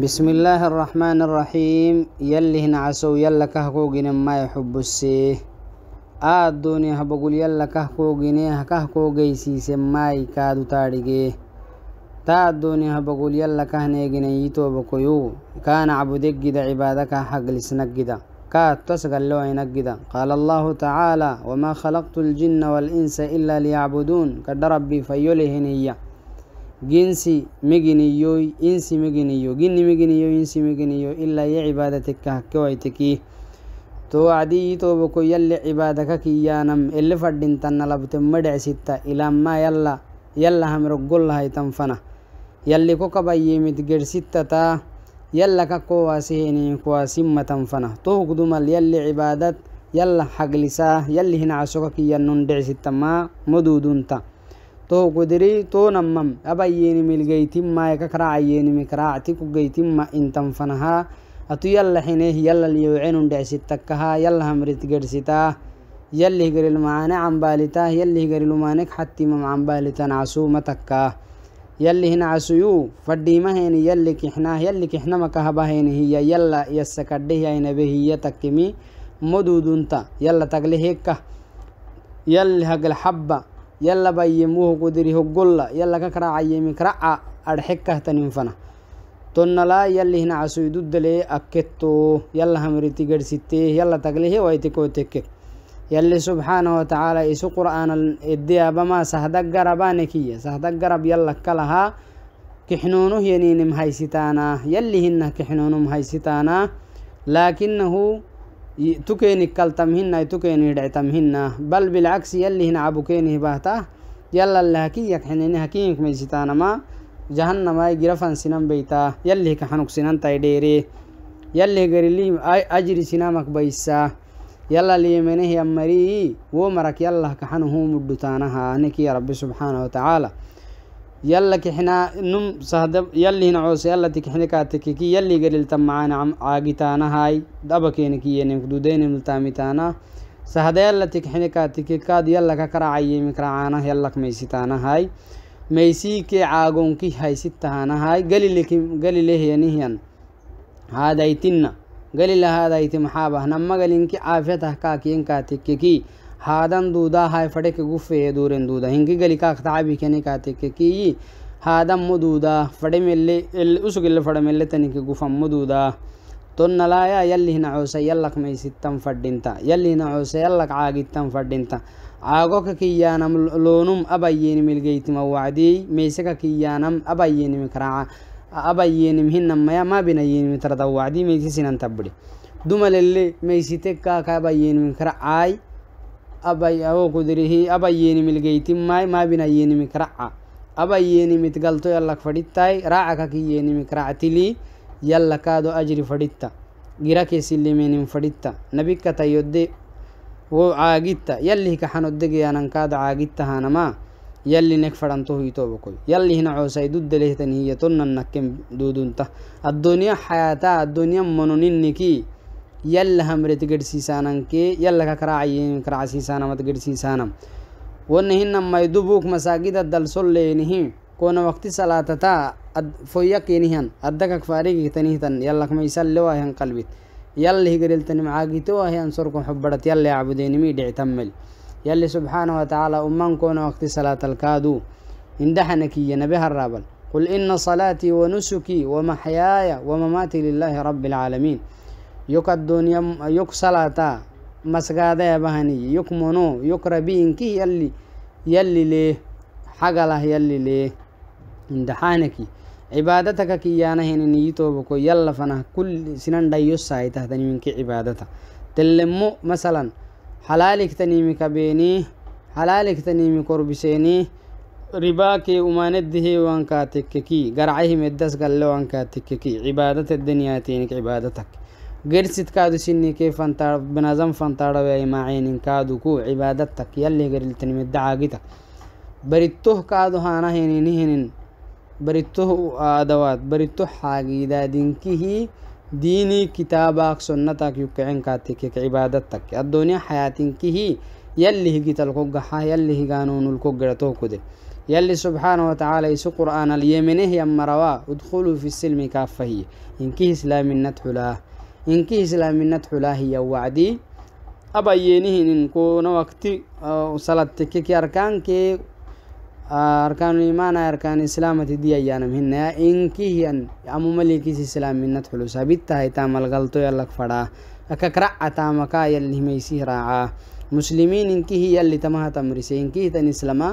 بسم الله الرحمن الرحيم يلي عسو يلا كهكوغين ما يحب السيه آد دوني هبقول يلا كهكوغين هكهكوغي جيسي ماي كادو تاريجي تاد دوني هبقول يلا كهنيجين يتو بكيو كان عبدك جدا عبادك حق لسنك جدا كاد تسقل لوينك جدا قال الله تعالى وما خلقت الجن والإنس إلا ليعبدون كد ربي فيولهن جنسي مجنيو إنسي مجنيو جني مجنيو إنسي مجنيو إلا يا عبادتك هكويتكي تو توبك يلي عبادك كيانم اللي فردين تنلبت مدع ستة إلى ما يلا يلا هم رجلها يتنفنا يلي كوكبا يمت جر ستة تا يلا كو كواسمة تنفنا توك دمال يلي عبادت يلا حقلساه يلي هنا عشوكك ينون دع ستة ما مدودون تا تو قدري تو نمم أبا يني ملقيتم ما يككرا يني مكراعتي كقيتم ما انتم فنها أتو يلا حينيه يلا ليوعين دعستكها يلا همرت قرستا يلي هجر المعاني عن بالته يلي هجر المانك حتى ما عن بالته عسو متكا يلي هنا عسيو فدي ما هين يلي كحنا يلي كحنا ما كهبه هين هي يلا يسكده هي نبيه تكمي مدودنتا يلا تقلي هيك يلي هجل حبة yallaba yemuho godiri hoggolla yalla kakara cayemi karaca adxekahtaniinfana tonnala yalli hina casuyduddalee akketto yalla hamriti gadhsitee yalla taglihe waitikooteke yalli subxaanahu watacaala isu qur'aana eddeyabamaa sahdaggarabane kiyya sahdaggarab yalla kalahaa kixnoonuh yeniinim haysitaanaa yalli hinah kixnoonum haysitaanaa laakinahu تكيني كلتمهن تكيني دعتمهن بل بالعكس يلي هنا عبوكيني بهتا يلا اللي هكيك حنين هكيك ميجتانا ما جهنم اي جرفان سنان بيتا يلي هك حنوك سنان تاي ديري يلي غريلي اجري سنامك بيسا يلا لي منه يمري ومرك يلا هك حنو هو مدتانها نكي يا رب سبحانه وتعالى yalla kixinaa num sahda yallihina coose yallati kixine kaateke ki yalligalilta macaana caagitaanahay dhaba keena kiyenem kududeyne multaamitaana sahda yallati kixine kaateke kaad yallaka karacayemi karacaanah caagonki haysitahaanahay galilehyanihyan haadaytinna galila haadayti maxaabah namagalinki caafiyatah ಹಾದನ್ ದೂದ ಹಾಯ್ ಫಟೆಕೆ ಗುಫೆ ದೂರೆಂದೂದ ಹಿಂಗಿಗಲಿಕ ತಾಬಿ ಕೆನೆ ಕಾತೆಕ್ಕೆ ಕೀಯಿ ಹಾದಮ್ಮ ದೂದ ಫಡೆ ಮೆಲ್ಲೆ ಎಲ್ಲಿ ಉಸುಗಿಲ್ಲ ಫಡೆ ಮೆಲ್ಲೆ ತನಿಖೆ ಗುಫಮ್ಮ ದೂದ ತೊನ್ನಲಾಯ ಎಲ್ಲಿನ ಔಸ ಎಲ್ಲಕ್ ಮೈಸಿತ್ತಂ ಫಡ್ಡಿಂತ ಎಲ್ಲಿನ ಔಸ ಎಲ್ಲಕ್ ಆಗಿತ್ತಂ ಫಡ್ಡಿಂತ ಆಗೋಕ ಕಿಯಾನಂ ಲೋನುಂ ಅಬಯ್ಯೇನಿ ಮಿಲ್ಗೈತಿಮ ವಾದಿ ಮೇಸಕ ಕಿಯಾನಂ ಅಬಯ್ಯೇನಿಮಿ ಕರಾ ಅಬಯ್ಯೇನಿಮ್ ಹಿನ್ನಮ್ಮಯ ಮಾಬಿನಯ್ಯೇನಿಮಿ ತರದ ವಾದಿ ಮೇಸಿಸಿನಂತಬ್ಬಡಿ ದುಮಲೆಲ್ಲಿ ಮೇಯಿಸಿತೆಕ್ಕ ಕಬಯ್ಯೇನಿಮಿ ಕರ ಆಯ್ أبي أو كدره أبي يني ملقيت ماي ما بين يني مكرعة أبي يني متقلتو يلا فديتاي راعك كي يني مكرعتي لي يلا كادو أجري فديتا جراك يسلي من فديتا نبيك تيودي وو عاقيتا يلي كحنو الدقي أنا كاد عاقيتا هانا ما يلي نكفرنتو هي توبكوي يلي هنا عوساي دود لهتن هي تنن نكم دودونتا الدنيا حياتا الدنيا منونين نكي يلا هم همرت كي يلا كراعي كراعسيسانا مت قرسيسانا ونهن ما يدبوك مساجد الدل صلينهم كون وقت صلاة تا فويك ينهن أدك فاريك تنهتن يلا كما يسلي واهن قلبي يلا هقرل تنم عاقيتو واهن صركم حبرت يلا عبدين ميدع تمل يلا سبحانه وتعالى أمان كون وقت صلاة الكادو اندحنك يا نبي الرابل قل إن صلاتي ونسكي ومحياي ومماتي لله رب العالمين يك الدنيا يك صلاة مسجدة بهني يك منو يك ربين كي يلي يلي ليه حاجة له يلي ليه امتحانك عبادتك كي يانا هنا نيتوبك يلا فنا كل سنان دايوس ساي تهتني منك عبادتك تلمو مثلا حلالك تنيمي كبيني حلالك تنيمي كربسيني رباكي ومانده وانكاتككي قرعه مدس قال له وانكاتككي عبادة الدنيا تينك عبادتك قرسد كادو سني كيف انت بنظم فانت ربي ما كادو كو عبادتك يلي قرلتني من دعاقتك بريتوه كادو هانا هنين هنين بريتوه ادوات بريتوه حاجي دا دينكي ديني كتابك سنتك يكعن كاتك عبادتك الدنيا حياتك هي يلي هجت الكوجحة يلي هجانون الكوجرتو كده يلي سبحانه وتعالى يسو قرآن اليمنه يمروا ادخلوا في السلم كافه إنكه إسلام النتحلاه inki islaminat xulahiya wacdi abayenihinin kuna wakti salatekeki arkanke arkanulimana arkan islamati diyayanamhinaya inkihiyan amumalikis islaminat xulus habittahay tamalgalto yalak fadhaa akak raca taamakaa yalli himaysih raacaa muslimiin inkihi yalli tamaha tamrise inkihi tan islamaa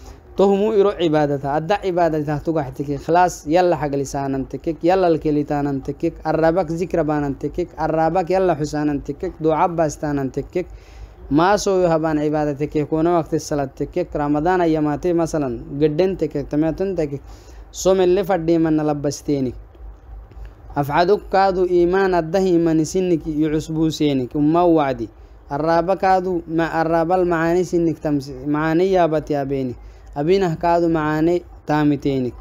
تهمو يرو عبادتها أدع عبادتها تقع تكيك خلاص يلا حق لسانا تكيك يلا الكليتانا تكيك الرابك ذكر بانا تكيك الرابك يلا حسانا تكيك دعاء باستانا تكيك ما سو يهبان عبادتك يكون وقت الصلاة تكيك رمضان أياماتي مثلا قدن تكيك تميتن تكيك سوم اللي فدي من لبستيني أفعدك كادو إيمان الدهي من سنك يعسبو سينك وما وعدي الرابك كادو ما الرابل معاني سنك تمس معاني يابت يا بيني أبينه كادو معاني تامتينك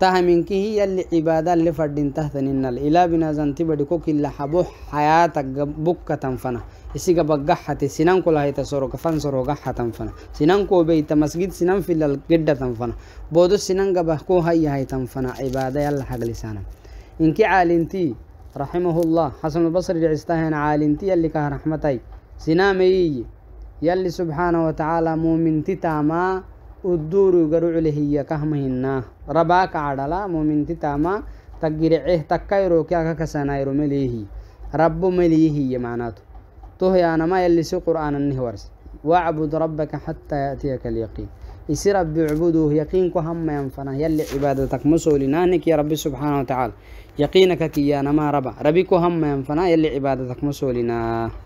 تهمينك هي اللي عبادة اللي فردين إن الإله بنا زنتي بدكوك اللي حبوح حياتك بكة تنفنا إسيقا بقحة سنان كلها يتسورو كفان سورو قحة تنفنا سنان كو بيت مسجد سنان في الجدة تنفنا بودو سنان قبهكو هي هي تنفنا عبادة يلا حق لسانا إنك عالنتي رحمه الله حسن البصري جعستاهن عالنتي اللي كه رحمتي سنامي يلي سبحانه وتعالى مؤمن تتاما الدور يقرع له هي كهمهنا رباك عدلا مؤمن تتاما تقرعه تكيرو كاكا كسانايرو مليه رب مليه هي معناته توه يانا ما يلسو قرآن النهورس واعبد ربك حتى يأتيك اليقين إسي ربي عبوده يقين كهم ينفنا يلي عبادتك مسولينانك يا ربي سبحانه وتعالى يقينك كيانا ما ربا ربي كهم ينفنا يلي عبادتك مسولينانك